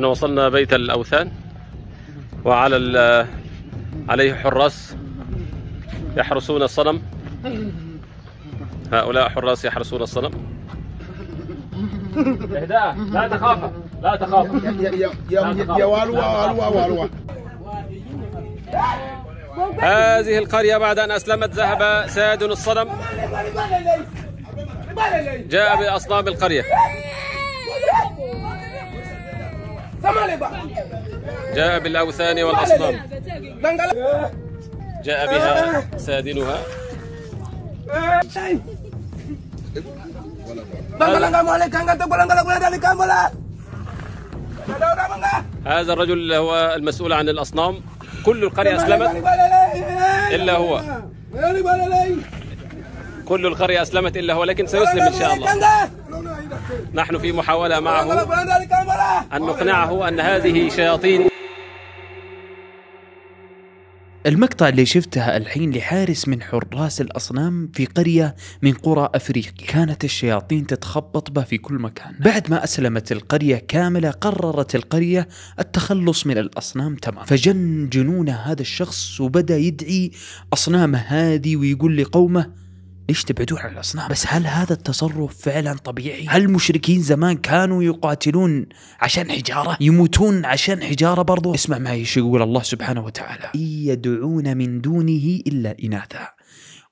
احنا وصلنا بيت الأوثان وعلى عليه حراس يحرسون الصنم هؤلاء حراس يحرسون الصنم اهداء لا تخاف لا تخاف يا والوا والوا والوا هذه القرية بعد أن أسلمت ذهب ساد الصنم جاء بأصنام القرية جاء بالأوثان والأصنام جاء بها سادلها هذا الرجل هو المسؤول عن الأصنام كل القرية أسلمت إلا هو كل القرية أسلمت إلا هو لكن سيسلم إن شاء الله نحن في محاولة معه أن نقنعه أن هذه شياطين المقطع اللي شفته الحين لحارس من حراس الأصنام في قرية من قرى أفريقيا كانت الشياطين تتخبط به في كل مكان بعد ما أسلمت القرية كاملة قررت القرية التخلص من الأصنام تماما فجن جنون هذا الشخص وبدأ يدعي أصنامه هذه ويقول لقومه ليش تبعدون عن الاصنام بس هل هذا التصرف فعلا طبيعي هل المشركين زمان كانوا يقاتلون عشان حجاره يموتون عشان حجاره برضو اسمع ما يقول الله سبحانه وتعالى إن يدعون من دونه الا اناثا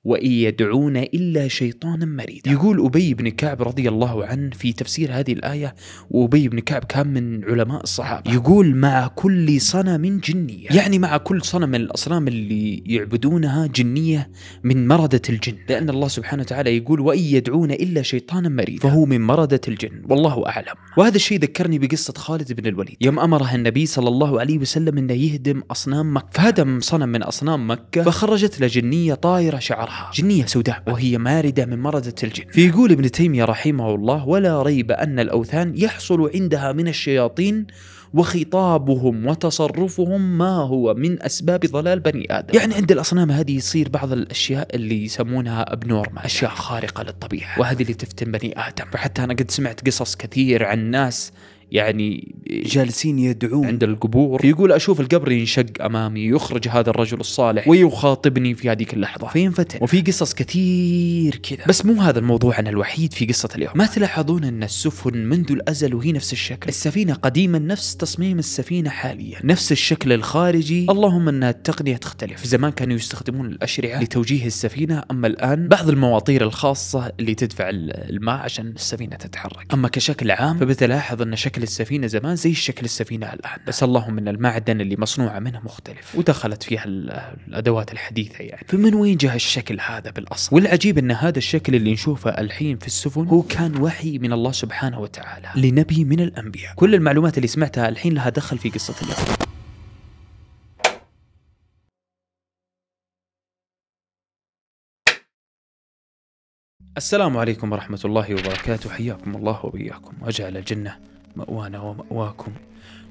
وإن يدعون إلا شيطانا مريدا يقول أبي بن كعب رضي الله عنه في تفسير هذه الآية وأبي بن كعب كان من علماء الصحابة يقول مع كل صنم جنية يعني مع كل صنم من الأصنام اللي يعبدونها جنية من مردة الجن لأن الله سبحانه وتعالى يقول وإن يدعون إلا شيطانا مريدا فهو من مردة الجن والله أعلم وهذا الشيء ذكرني بقصة خالد بن الوليد يوم أمره النبي صلى الله عليه وسلم أنه يهدم أصنام مكة فهدم صنم من أصنام مكة فخرجت له جنية طائرة شعر أبصارها جنية سوداء وهي ماردة من مرضة الجن فيقول ابن تيمية رحمه الله ولا ريب أن الأوثان يحصل عندها من الشياطين وخطابهم وتصرفهم ما هو من اسباب ضلال بني ادم. يعني عند الاصنام هذه يصير بعض الاشياء اللي يسمونها ابنورمال، اشياء خارقه للطبيعه، وهذه اللي تفتن بني ادم، وحتى انا قد سمعت قصص كثير عن ناس يعني جالسين يدعون عند القبور فيقول اشوف القبر ينشق امامي يخرج هذا الرجل الصالح ويخاطبني في هذيك اللحظه فينفتح وفي قصص كثير كذا بس مو هذا الموضوع انا الوحيد في قصه اليوم ما تلاحظون ان السفن منذ الازل وهي نفس الشكل السفينه قديما نفس تصميم السفينه حاليا نفس الشكل الخارجي اللهم ان التقنيه تختلف زمان كانوا يستخدمون الاشرعه لتوجيه السفينه اما الان بعض المواطير الخاصه اللي تدفع الماء عشان السفينه تتحرك اما كشكل عام فبتلاحظ ان شكل شكل السفينه زمان زي شكل السفينه الان بس اللهم ان المعدن اللي مصنوعه منه مختلف ودخلت فيها الادوات الحديثه يعني فمن وين جاء الشكل هذا بالاصل والعجيب ان هذا الشكل اللي نشوفه الحين في السفن هو كان وحي من الله سبحانه وتعالى لنبي من الانبياء كل المعلومات اللي سمعتها الحين لها دخل في قصه اليوم السلام عليكم ورحمة الله وبركاته حياكم الله وبياكم وأجعل الجنة مأوانا ومأواكم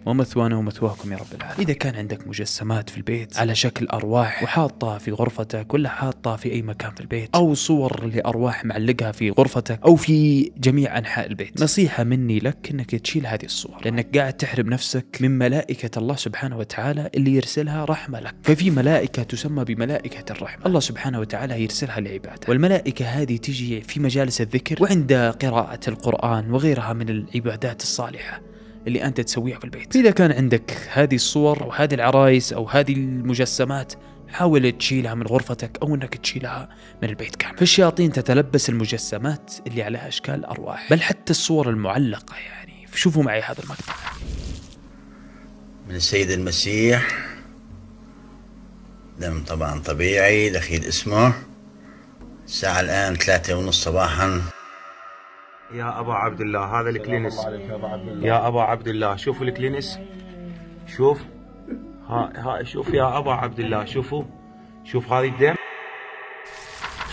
ومثوانا ومثواكم يا رب العالمين إذا كان عندك مجسمات في البيت على شكل أرواح وحاطها في غرفتك ولا حاطها في أي مكان في البيت أو صور لأرواح معلقها في غرفتك أو في جميع أنحاء البيت نصيحة مني لك أنك تشيل هذه الصور لأنك قاعد تحرم نفسك من ملائكة الله سبحانه وتعالى اللي يرسلها رحمة لك ففي ملائكة تسمى بملائكة الرحمة الله سبحانه وتعالى يرسلها لعباده والملائكة هذه تجي في مجالس الذكر وعند قراءة القرآن وغيرها من العبادات الصالحة اللي انت تسويها في البيت اذا كان عندك هذه الصور او هذه العرايس او هذه المجسمات حاول تشيلها من غرفتك او انك تشيلها من البيت كامل فالشياطين تتلبس المجسمات اللي عليها اشكال ارواح بل حتى الصور المعلقه يعني شوفوا معي هذا المقطع من السيد المسيح دم طبعا طبيعي دخيل اسمه الساعة الآن ثلاثة ونص صباحا يا ابا عبد الله هذا الكلينس يا ابا عبد الله شوفوا الكلينس شوف ها ها شوف يا ابا عبد الله شوفوا شوف هذه الدم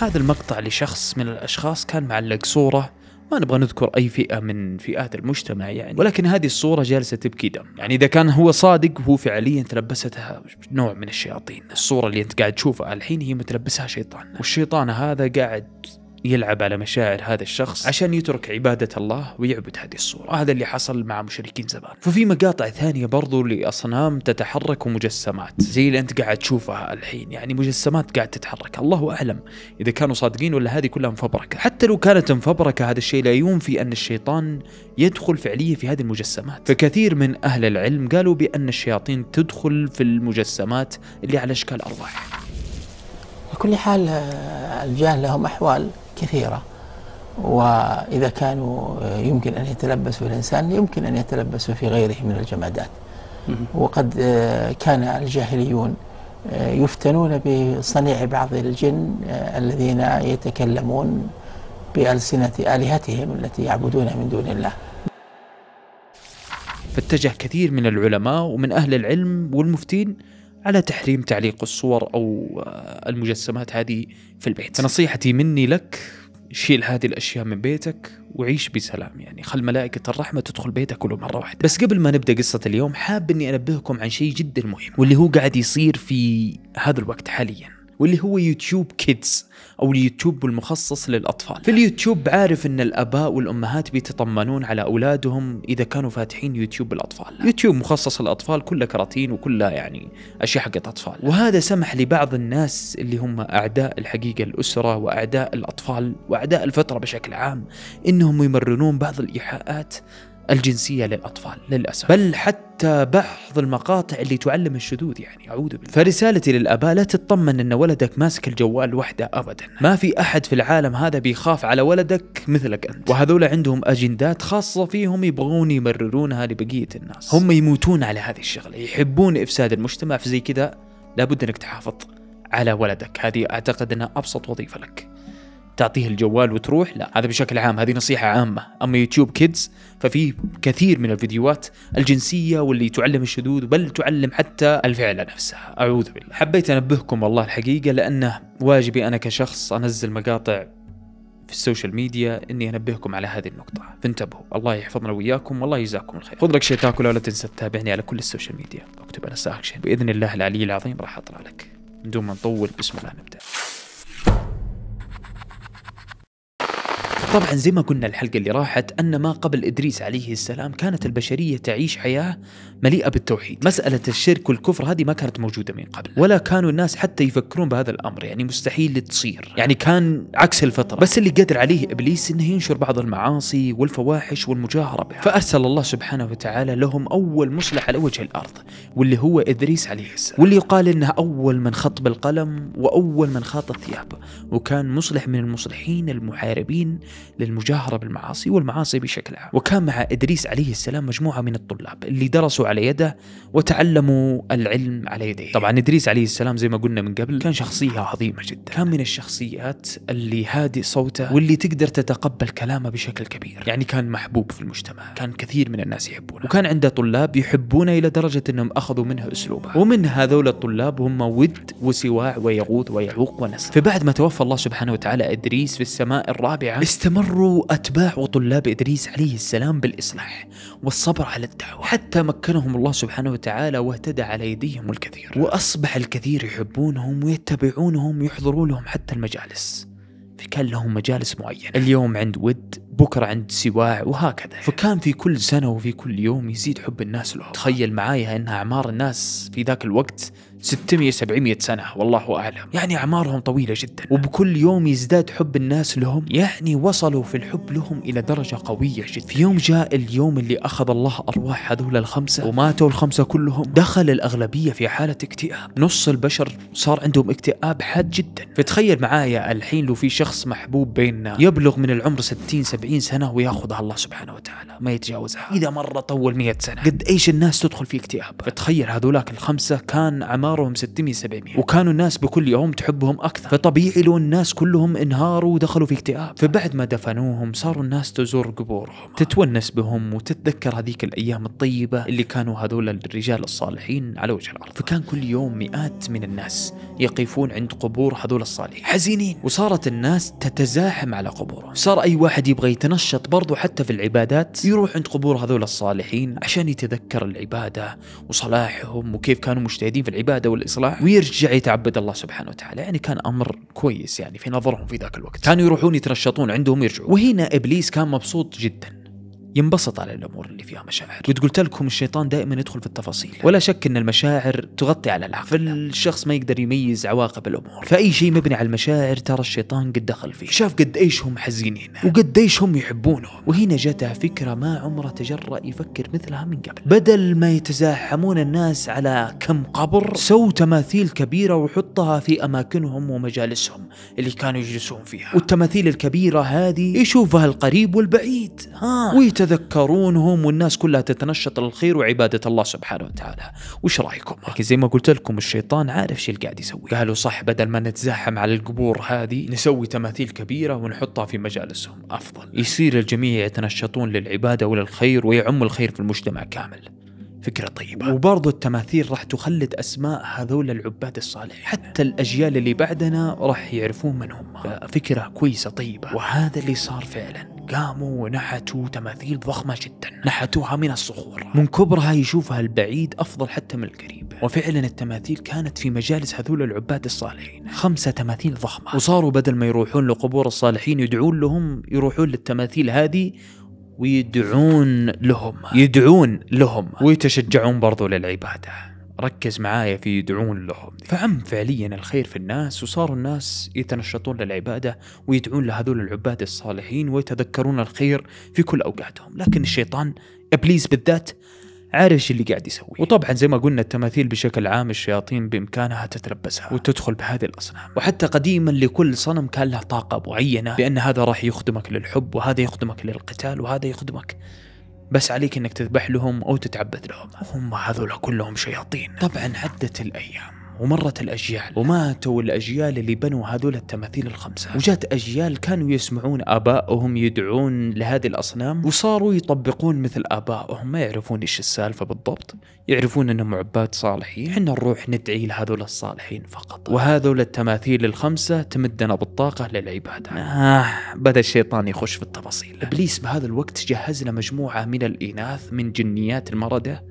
هذا المقطع لشخص من الاشخاص كان معلق صوره ما نبغى نذكر اي فئه من فئات المجتمع يعني ولكن هذه الصوره جالسه تبكي دم يعني اذا كان هو صادق هو فعليا تلبستها نوع من الشياطين الصوره اللي انت قاعد تشوفها الحين هي متلبسها شيطان والشيطان هذا قاعد يلعب على مشاعر هذا الشخص عشان يترك عبادة الله ويعبد هذه الصورة وهذا اللي حصل مع مشركين زمان ففي مقاطع ثانية برضو لأصنام تتحرك ومجسمات زي اللي أنت قاعد تشوفها الحين يعني مجسمات قاعد تتحرك الله أعلم إذا كانوا صادقين ولا هذه كلها مفبركة حتى لو كانت مفبركة هذا الشيء لا ينفي أن الشيطان يدخل فعليا في هذه المجسمات فكثير من أهل العلم قالوا بأن الشياطين تدخل في المجسمات اللي على أشكال أرواح على كل حال آه، الجان لهم أحوال كثيرة وإذا كانوا آه، يمكن أن يتلبسوا الإنسان يمكن أن يتلبسوا في غيره من الجمادات وقد آه، كان الجاهليون آه، يفتنون بصنيع بعض الجن الذين يتكلمون بألسنة آلهتهم التي يعبدون من دون الله فاتجه كثير من العلماء ومن أهل العلم والمفتين على تحريم تعليق الصور أو آه، المجسمات هذه في البيت فنصيحتي مني لك شيل هذه الأشياء من بيتك وعيش بسلام يعني خل ملائكة الرحمة تدخل بيتك كله مرة واحدة بس قبل ما نبدأ قصة اليوم حاب أني أنبهكم عن شيء جدا مهم واللي هو قاعد يصير في هذا الوقت حاليا واللي هو يوتيوب كيدز أو اليوتيوب المخصص للأطفال في اليوتيوب عارف أن الأباء والأمهات بيتطمنون على أولادهم إذا كانوا فاتحين يوتيوب الأطفال يوتيوب مخصص للأطفال كله كراتين وكلها يعني أشياء حقت أطفال وهذا سمح لبعض الناس اللي هم أعداء الحقيقة الأسرة وأعداء الأطفال وأعداء الفترة بشكل عام إنهم يمرنون بعض الإيحاءات الجنسية للأطفال للأسف بل حتى بعض المقاطع اللي تعلم الشذوذ يعني أعوذ بالله فرسالتي للأباء لا تطمن أن ولدك ماسك الجوال وحده أبدا ما في أحد في العالم هذا بيخاف على ولدك مثلك أنت وهذول عندهم أجندات خاصة فيهم يبغون يمررونها لبقية الناس هم يموتون على هذه الشغلة يحبون إفساد المجتمع فزي كذا لابد أنك تحافظ على ولدك هذه أعتقد أنها أبسط وظيفة لك تعطيه الجوال وتروح لا هذا بشكل عام هذه نصيحة عامة أما يوتيوب كيدز ففي كثير من الفيديوهات الجنسية واللي تعلم الشذوذ بل تعلم حتى الفعلة نفسها أعوذ بالله حبيت أنبهكم والله الحقيقة لأنه واجبي أنا كشخص أنزل مقاطع في السوشيال ميديا اني انبهكم على هذه النقطة، فانتبهوا، الله يحفظنا وياكم والله يجزاكم الخير. خذ لك شيء تاكله ولا تنسى تتابعني على كل السوشيال ميديا، اكتب انا ساكشن باذن الله العلي العظيم راح اطلع لك. من دون ما نطول بسم الله نبدا. طبعا زي ما قلنا الحلقة اللي راحت أن ما قبل إدريس عليه السلام كانت البشرية تعيش حياة مليئة بالتوحيد مسألة الشرك والكفر هذه ما كانت موجودة من قبل ولا كانوا الناس حتى يفكرون بهذا الأمر يعني مستحيل تصير يعني كان عكس الفطرة بس اللي قدر عليه إبليس أنه ينشر بعض المعاصي والفواحش والمجاهرة بها فأرسل الله سبحانه وتعالى لهم أول مصلح على وجه الأرض واللي هو إدريس عليه السلام واللي يقال أنه أول من خط بالقلم وأول من خاط الثياب وكان مصلح من المصلحين المحاربين للمجاهرة بالمعاصي والمعاصي بشكل عام وكان مع إدريس عليه السلام مجموعة من الطلاب اللي درسوا على يده وتعلموا العلم على يديه طبعا إدريس عليه السلام زي ما قلنا من قبل كان شخصية عظيمة جدا كان من الشخصيات اللي هادئ صوته واللي تقدر تتقبل كلامه بشكل كبير يعني كان محبوب في المجتمع كان كثير من الناس يحبونه وكان عنده طلاب يحبونه إلى درجة أنهم أخذوا منه أسلوبه ومن هذول الطلاب هم ود وسواع ويغوث ويعوق ونسر فبعد ما توفى الله سبحانه وتعالى إدريس في السماء الرابعة استمر استمر أتباع وطلاب إدريس عليه السلام بالإصلاح والصبر على الدعوة حتى مكنهم الله سبحانه وتعالى واهتدى على يديهم الكثير وأصبح الكثير يحبونهم ويتبعونهم ويحضروا لهم حتى المجالس فكان لهم مجالس معينة اليوم عند ود بكرة عند سواع وهكذا فكان في كل سنة وفي كل يوم يزيد حب الناس له تخيل معايا أن أعمار الناس في ذاك الوقت 600 700 سنه والله اعلم يعني اعمارهم طويله جدا وبكل يوم يزداد حب الناس لهم يعني وصلوا في الحب لهم الى درجه قويه جدا في يوم جاء اليوم اللي اخذ الله ارواح هذول الخمسه وماتوا الخمسه كلهم دخل الاغلبيه في حاله اكتئاب نص البشر صار عندهم اكتئاب حاد جدا فتخيل معايا الحين لو في شخص محبوب بيننا يبلغ من العمر 60 70 سنه وياخذها الله سبحانه وتعالى ما يتجاوزها اذا مره طول 100 سنه قد ايش الناس تدخل في اكتئاب فتخيل هذولاك الخمسه كان عمار صارهم 600 700 وكانوا الناس بكل يوم تحبهم اكثر فطبيعي لو الناس كلهم انهاروا ودخلوا في اكتئاب فبعد ما دفنوهم صاروا الناس تزور قبورهم تتونس بهم وتتذكر هذيك الايام الطيبه اللي كانوا هذول الرجال الصالحين على وجه الارض فكان كل يوم مئات من الناس يقفون عند قبور هذول الصالحين حزينين وصارت الناس تتزاحم على قبورهم صار اي واحد يبغى يتنشط برضه حتى في العبادات يروح عند قبور هذول الصالحين عشان يتذكر العباده وصلاحهم وكيف كانوا مجتهدين في العباده العباده والإصلاح ويرجع يتعبد الله سبحانه وتعالى يعني كان أمر كويس يعني في نظرهم في ذاك الوقت كانوا يروحون يترشطون عندهم يرجعون وهنا إبليس كان مبسوط جدا ينبسط على الامور اللي فيها مشاعر قد قلت لكم الشيطان دائما يدخل في التفاصيل ولا شك ان المشاعر تغطي على العقل فالشخص ما يقدر يميز عواقب الامور فاي شيء مبني على المشاعر ترى الشيطان قد دخل فيه شاف قد ايش هم حزينين وقد ايش هم يحبونه وهنا جاته فكره ما عمره تجرأ يفكر مثلها من قبل بدل ما يتزاحمون الناس على كم قبر سو تماثيل كبيره وحطها في اماكنهم ومجالسهم اللي كانوا يجلسون فيها والتماثيل الكبيره هذه يشوفها القريب والبعيد ها ويت يتذكرونهم والناس كلها تتنشط للخير وعبادة الله سبحانه وتعالى وش رأيكم؟ لكن زي ما قلت لكم الشيطان عارف شو اللي قاعد يسوي قالوا صح بدل ما نتزاحم على القبور هذه نسوي تماثيل كبيرة ونحطها في مجالسهم أفضل يصير الجميع يتنشطون للعبادة وللخير ويعم الخير في المجتمع كامل فكرة طيبة وبرضو التماثيل راح تخلد أسماء هذول العباد الصالحين حتى الأجيال اللي بعدنا راح يعرفون من هم فكرة كويسة طيبة وهذا اللي صار فعلا قاموا ونحتوا تماثيل ضخمة جدا نحتوها من الصخور من كبرها يشوفها البعيد أفضل حتى من القريب وفعلا التماثيل كانت في مجالس هذول العباد الصالحين خمسة تماثيل ضخمة وصاروا بدل ما يروحون لقبور الصالحين يدعون لهم يروحون للتماثيل هذه ويدعون لهم يدعون لهم ويتشجعون برضو للعباده ركز معايا في يدعون له فعم فعليا الخير في الناس وصاروا الناس يتنشطون للعبادة ويدعون لهذول العباد الصالحين ويتذكرون الخير في كل أوقاتهم لكن الشيطان إبليس بالذات عارف ايش اللي قاعد يسويه وطبعا زي ما قلنا التماثيل بشكل عام الشياطين بامكانها تتلبسها وتدخل بهذه الاصنام وحتى قديما لكل صنم كان له طاقه معينه بان هذا راح يخدمك للحب وهذا يخدمك للقتال وهذا يخدمك بس عليك انك تذبح لهم او تتعبد لهم هم هذول كلهم شياطين طبعا عدت الايام ومرت الأجيال وماتوا الأجيال اللي بنوا هذول التماثيل الخمسة وجات أجيال كانوا يسمعون آبائهم يدعون لهذه الأصنام وصاروا يطبقون مثل آبائهم ما يعرفون إيش السالفة بالضبط يعرفون أنهم عباد صالحين إحنا نروح ندعي لهذول الصالحين فقط وهذول التماثيل الخمسة تمدنا بالطاقة للعبادة آه بدأ الشيطان يخش في التفاصيل إبليس بهذا الوقت جهز مجموعة من الإناث من جنيات المردة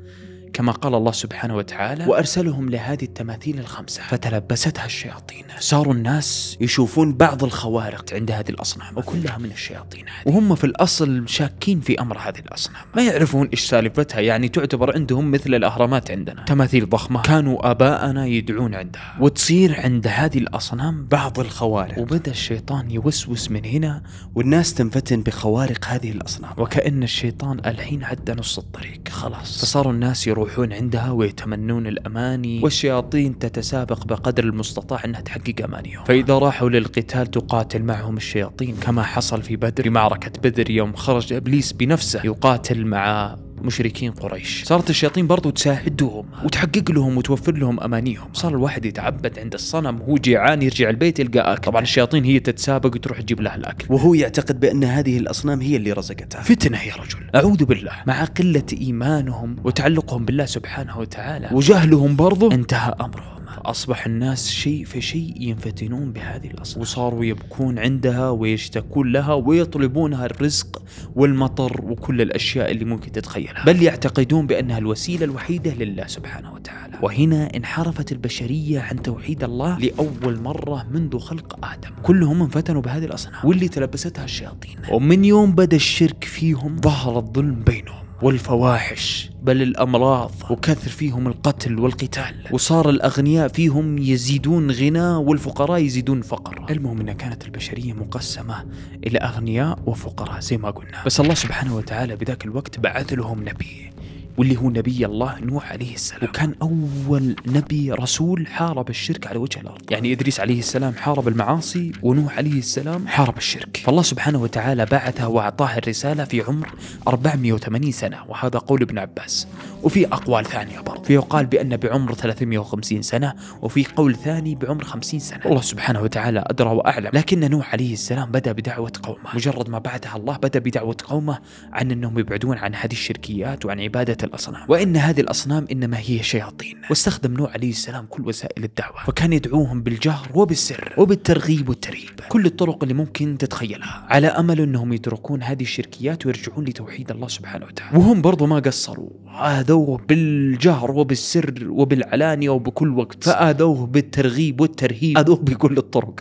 كما قال الله سبحانه وتعالى وأرسلهم لهذه التماثيل الخمسة فتلبستها الشياطين صاروا الناس يشوفون بعض الخوارق عند هذه الأصنام وكلها من الشياطين هذه وهم في الأصل شاكين في أمر هذه الأصنام ما يعرفون إيش سالفتها يعني تعتبر عندهم مثل الأهرامات عندنا تماثيل ضخمة كانوا آباءنا يدعون عندها وتصير عند هذه الأصنام بعض الخوارق وبدأ الشيطان يوسوس من هنا والناس تنفتن بخوارق هذه الأصنام وكأن الشيطان الحين عدى نص الطريق خلاص فصاروا الناس يروحون يروحون عندها ويتمنون الأماني والشياطين تتسابق بقدر المستطاع أنها تحقق أمانيهم فإذا راحوا للقتال تقاتل معهم الشياطين كما حصل في بدر في معركة بدر يوم خرج إبليس بنفسه يقاتل مع مشركين قريش صارت الشياطين برضو تساعدهم وتحقق لهم وتوفر لهم امانيهم صار الواحد يتعبد عند الصنم هو جيعان يرجع البيت يلقى اكل طبعا الشياطين هي تتسابق وتروح تجيب لها الاكل وهو يعتقد بان هذه الاصنام هي اللي رزقته فتنه يا رجل اعوذ بالله مع قله ايمانهم وتعلقهم بالله سبحانه وتعالى وجهلهم برضو انتهى امره أصبح الناس شيء فشيء ينفتنون بهذه الأصنام وصاروا يبكون عندها ويشتكون لها ويطلبونها الرزق والمطر وكل الأشياء اللي ممكن تتخيلها بل يعتقدون بأنها الوسيلة الوحيدة لله سبحانه وتعالى وهنا انحرفت البشرية عن توحيد الله لأول مرة منذ خلق آدم كلهم انفتنوا بهذه الأصنام واللي تلبستها الشياطين ومن يوم بدأ الشرك فيهم ظهر الظلم بينهم والفواحش بل الأمراض وكثر فيهم القتل والقتال وصار الأغنياء فيهم يزيدون غنى والفقراء يزيدون فقر المهم أن كانت البشرية مقسمة إلى أغنياء وفقراء زي ما قلنا بس الله سبحانه وتعالى بذاك الوقت بعث لهم نبي واللي هو نبي الله نوح عليه السلام وكان أول نبي رسول حارب الشرك على وجه الأرض يعني إدريس عليه السلام حارب المعاصي ونوح عليه السلام حارب الشرك فالله سبحانه وتعالى بعثه وأعطاه الرسالة في عمر 480 سنة وهذا قول ابن عباس وفي أقوال ثانية برضه فيقال قال بأن بعمر 350 سنة وفي قول ثاني بعمر 50 سنة الله سبحانه وتعالى أدرى وأعلم لكن نوح عليه السلام بدأ بدعوة قومه مجرد ما بعثها الله بدأ بدعوة قومه عن أنهم يبعدون عن هذه الشركيات وعن عبادة الأصنام وإن هذه الأصنام إنما هي شياطين واستخدم نوح عليه السلام كل وسائل الدعوة وكان يدعوهم بالجهر وبالسر وبالترغيب والترهيب كل الطرق اللي ممكن تتخيلها على أمل أنهم يتركون هذه الشركيات ويرجعون لتوحيد الله سبحانه وتعالى وهم برضو ما قصروا آذوه بالجهر وبالسر وبالعلانية وبكل وقت فآذوه بالترغيب والترهيب آذوه بكل الطرق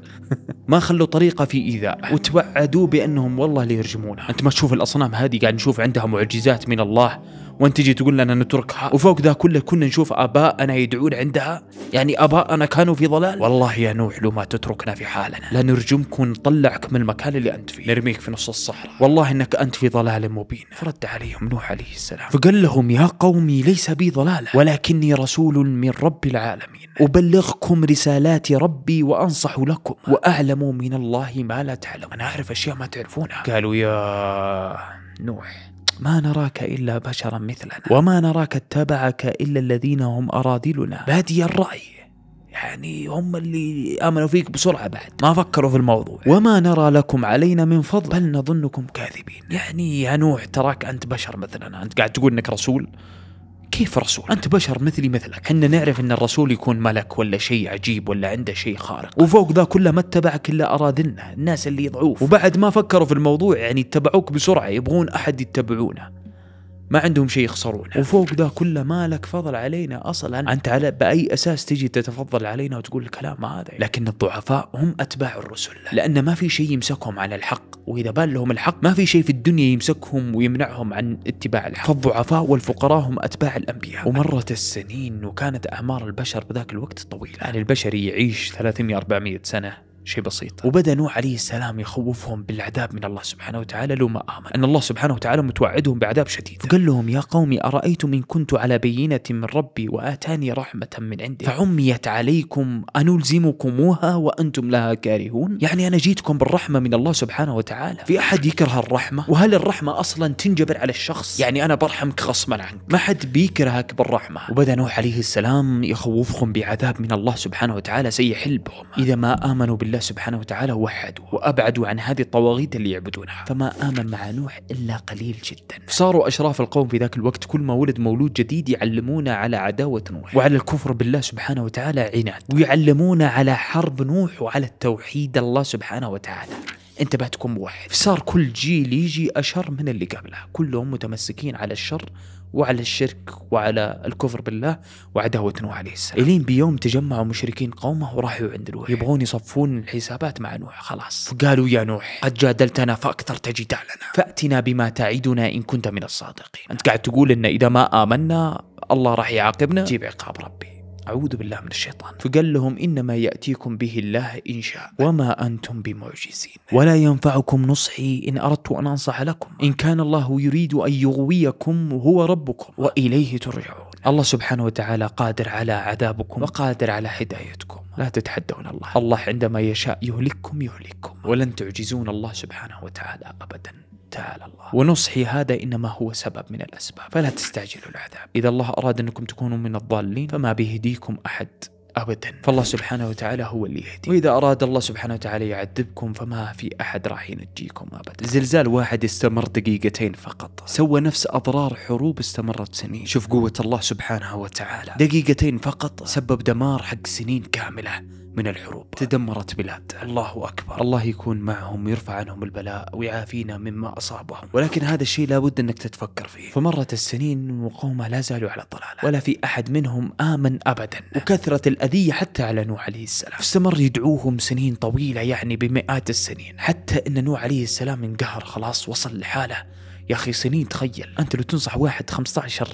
ما خلوا طريقة في إيذاء وتوعدوه بأنهم والله ليرجمونه أنت ما تشوف الأصنام هذه قاعد نشوف عندها معجزات من الله وانت تجي تقول لنا نتركها وفوق ذا كله كنا نشوف اباءنا يدعون عندها يعني اباءنا كانوا في ضلال والله يا نوح لو ما تتركنا في حالنا لنرجمك ونطلعك من المكان اللي انت فيه نرميك في نص الصحراء والله انك انت في ضلال مبين فرد عليهم نوح عليه السلام فقال لهم يا يا قومي ليس بي ضلاله ولكني رسول من رب العالمين ابلغكم رسالات ربي وانصح لكم واعلم من الله ما لا تعلم انا اعرف اشياء ما تعرفونها قالوا يا نوح ما نراك إلا بشرا مثلنا وما نراك اتبعك إلا الذين هم أراذلنا بادي الرأي يعني هم اللي امنوا فيك بسرعه بعد ما فكروا في الموضوع وما نرى لكم علينا من فضل بل نظنكم كاذبين يعني يا نوح تراك انت بشر مثلنا انت قاعد تقول انك رسول كيف رسول؟ انت بشر مثلي مثلك، احنا نعرف ان الرسول يكون ملك ولا شيء عجيب ولا عنده شيء خارق، وفوق ذا كله ما اتبعك الا ارادنا، الناس اللي ضعوف، وبعد ما فكروا في الموضوع يعني اتبعوك بسرعه يبغون احد يتبعونه، ما عندهم شيء يخسرونه وفوق ذا كله ما لك فضل علينا اصلا انت على باي اساس تجي تتفضل علينا وتقول الكلام هذا يعني. لكن الضعفاء هم اتباع الرسل لان ما في شيء يمسكهم عن الحق واذا بان لهم الحق ما في شيء في الدنيا يمسكهم ويمنعهم عن اتباع الحق فالضعفاء والفقراء هم اتباع الانبياء ومرت السنين وكانت اعمار البشر بذاك الوقت طويله يعني البشري يعيش 300 400 سنه شيء بسيط وبدا نوح عليه السلام يخوفهم بالعذاب من الله سبحانه وتعالى لو ما امن ان الله سبحانه وتعالى متوعدهم بعذاب شديد فقال لهم يا قوم ارايتم ان كنت على بينه من ربي واتاني رحمه من عنده فعميت عليكم انلزمكموها وانتم لها كارهون يعني انا جيتكم بالرحمه من الله سبحانه وتعالى في احد يكره الرحمه وهل الرحمه اصلا تنجبر على الشخص يعني انا برحمك غصبا عنك ما حد بيكرهك بالرحمه وبدا نوح عليه السلام يخوفهم بعذاب من الله سبحانه وتعالى سيحل بهم اذا ما امنوا بالله الله سبحانه وتعالى وحدوا وأبعدوا عن هذه الطواغيت اللي يعبدونها فما آمن مع نوح إلا قليل جدا صاروا أشراف القوم في ذاك الوقت كل ما ولد مولود جديد يعلمونا على عداوة نوح وعلى الكفر بالله سبحانه وتعالى عناد ويعلمونا على حرب نوح وعلى التوحيد الله سبحانه وتعالى انتبهتكم واحد صار كل جيل يجي أشر من اللي قبله كلهم متمسكين على الشر وعلى الشرك وعلى الكفر بالله وعداوة نوح عليه السلام إلين بيوم تجمعوا مشركين قومه وراحوا عند نوح يبغون يصفون الحسابات مع نوح خلاص فقالوا يا نوح قد جادلتنا فأكثرت لنا فأتنا بما تعدنا إن كنت من الصادقين أنت قاعد تقول إن إذا ما آمنا الله راح يعاقبنا جيب عقاب ربي أعوذ بالله من الشيطان فقال لهم إنما يأتيكم به الله إن شاء وما أنتم بمعجزين ولا ينفعكم نصحي إن أردت أن أنصح لكم إن كان الله يريد أن يغويكم هو ربكم وإليه ترجعون الله سبحانه وتعالى قادر على عذابكم وقادر على هدايتكم لا تتحدون الله الله عندما يشاء يهلككم يهلككم ولن تعجزون الله سبحانه وتعالى أبدا تعالى الله ونصحي هذا إنما هو سبب من الأسباب فلا تستعجلوا العذاب إذا الله أراد أنكم تكونوا من الضالين فما بيهديكم أحد ابدا فالله سبحانه وتعالى هو اللي يهدي واذا اراد الله سبحانه وتعالى يعذبكم فما في احد راح ينجيكم ابدا زلزال واحد استمر دقيقتين فقط سوى نفس اضرار حروب استمرت سنين شوف قوه الله سبحانه وتعالى دقيقتين فقط سبب دمار حق سنين كامله من الحروب تدمرت بلاد الله أكبر الله يكون معهم ويرفع عنهم البلاء ويعافينا مما أصابهم ولكن هذا الشيء لابد أنك تتفكر فيه فمرت السنين وقومه لا زالوا على الضلالة ولا في أحد منهم آمن أبدا وكثرة الأذية حتى على نوح عليه السلام استمر يدعوهم سنين طويلة يعني بمئات السنين حتى أن نوح عليه السلام انقهر خلاص وصل لحاله يا أخي سنين تخيل أنت لو تنصح واحد 15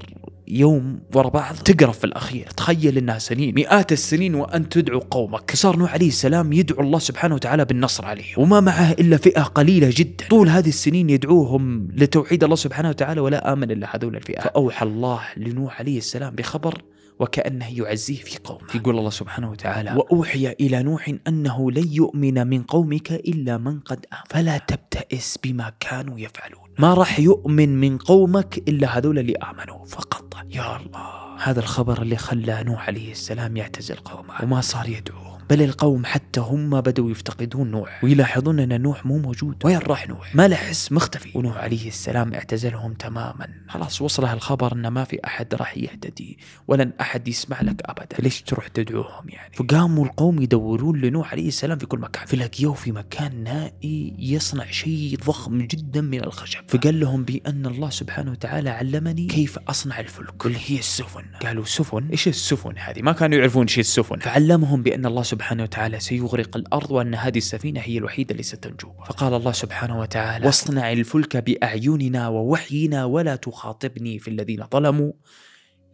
يوم ورا بعض تقرف في الأخير تخيل إنها سنين مئات السنين وأن تدعو قومك صار نوح عليه السلام يدعو الله سبحانه وتعالى بالنصر عليه وما معه إلا فئة قليلة جدا طول هذه السنين يدعوهم لتوحيد الله سبحانه وتعالى ولا آمن إلا هذول الفئة فأوحى الله لنوح عليه السلام بخبر وكأنه يعزيه في قومه يقول الله سبحانه وتعالى وأوحي إلى نوح أنه لن يؤمن من قومك إلا من قد آمن فلا تبتئس بما كانوا يفعلون ما راح يؤمن من قومك إلا هذول اللي آمنوا فقط يا الله هذا الخبر اللي خلى نوح عليه السلام يعتزل قومه وما صار يدعوهم بل القوم حتى هم بدأوا يفتقدون نوح ويلاحظون أن نوح مو موجود وين راح نوح ما له حس مختفي ونوح عليه السلام اعتزلهم تماما خلاص وصله الخبر أن ما في أحد راح يهتدي ولن أحد يسمع لك أبدا ليش تروح تدعوهم يعني فقاموا القوم يدورون لنوح عليه السلام في كل مكان فلاقيوه في مكان نائي يصنع شيء ضخم جدا من الخشب فقال لهم بأن الله سبحانه وتعالى علمني كيف أصنع الفلك اللي هي السفن قالوا سفن إيش السفن هذه ما كانوا يعرفون شيء السفن فعلمهم بأن الله سبحانه سبحانه وتعالى سيغرق الأرض وأن هذه السفينة هي الوحيدة التي ستنجو فقال الله سبحانه وتعالى واصنع الفلك بأعيننا ووحينا ولا تخاطبني في الذين ظلموا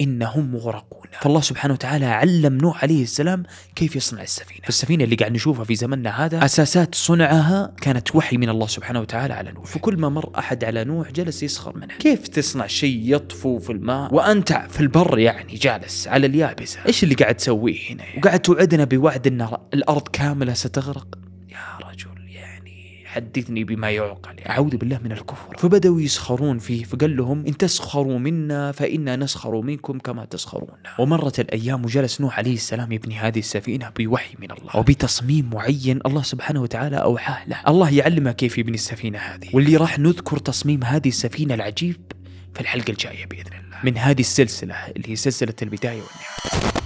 إنهم مغرقون فالله سبحانه وتعالى علم نوح عليه السلام كيف يصنع السفينة فالسفينة اللي قاعد نشوفها في زمننا هذا أساسات صنعها كانت وحي من الله سبحانه وتعالى على نوح فكل ما مر أحد على نوح جلس يسخر منه كيف تصنع شيء يطفو في الماء وأنت في البر يعني جالس على اليابسة إيش اللي قاعد تسويه هنا يعني؟ وقاعد توعدنا بوعد أن الأرض كاملة ستغرق يا رجل حدثني بما يعقل أعوذ بالله من الكفر فبدأوا يسخرون فيه فقال لهم إن تسخروا منا فإنا نسخر منكم كما تسخرون ومرت الأيام وجلس نوح عليه السلام يبني هذه السفينة بوحي من الله وبتصميم معين الله سبحانه وتعالى أوحاه له الله يعلمه كيف يبني السفينة هذه واللي راح نذكر تصميم هذه السفينة العجيب في الحلقة الجاية بإذن الله من هذه السلسلة اللي هي سلسلة البداية والنهاية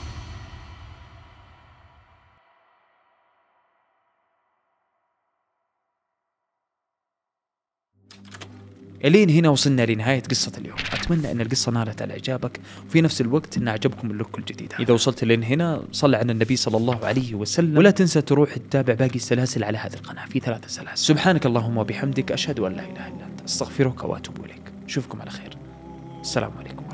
الين هنا وصلنا لنهاية قصة اليوم أتمنى أن القصة نالت على إعجابك وفي نفس الوقت أن أعجبكم اللوك الجديد إذا وصلت لين هنا صل على النبي صلى الله عليه وسلم ولا تنسى تروح تتابع باقي السلاسل على هذه القناة في ثلاثة سلاسل سبحانك اللهم وبحمدك أشهد أن لا إله إلا أنت أستغفرك وأتوب إليك أشوفكم على خير السلام عليكم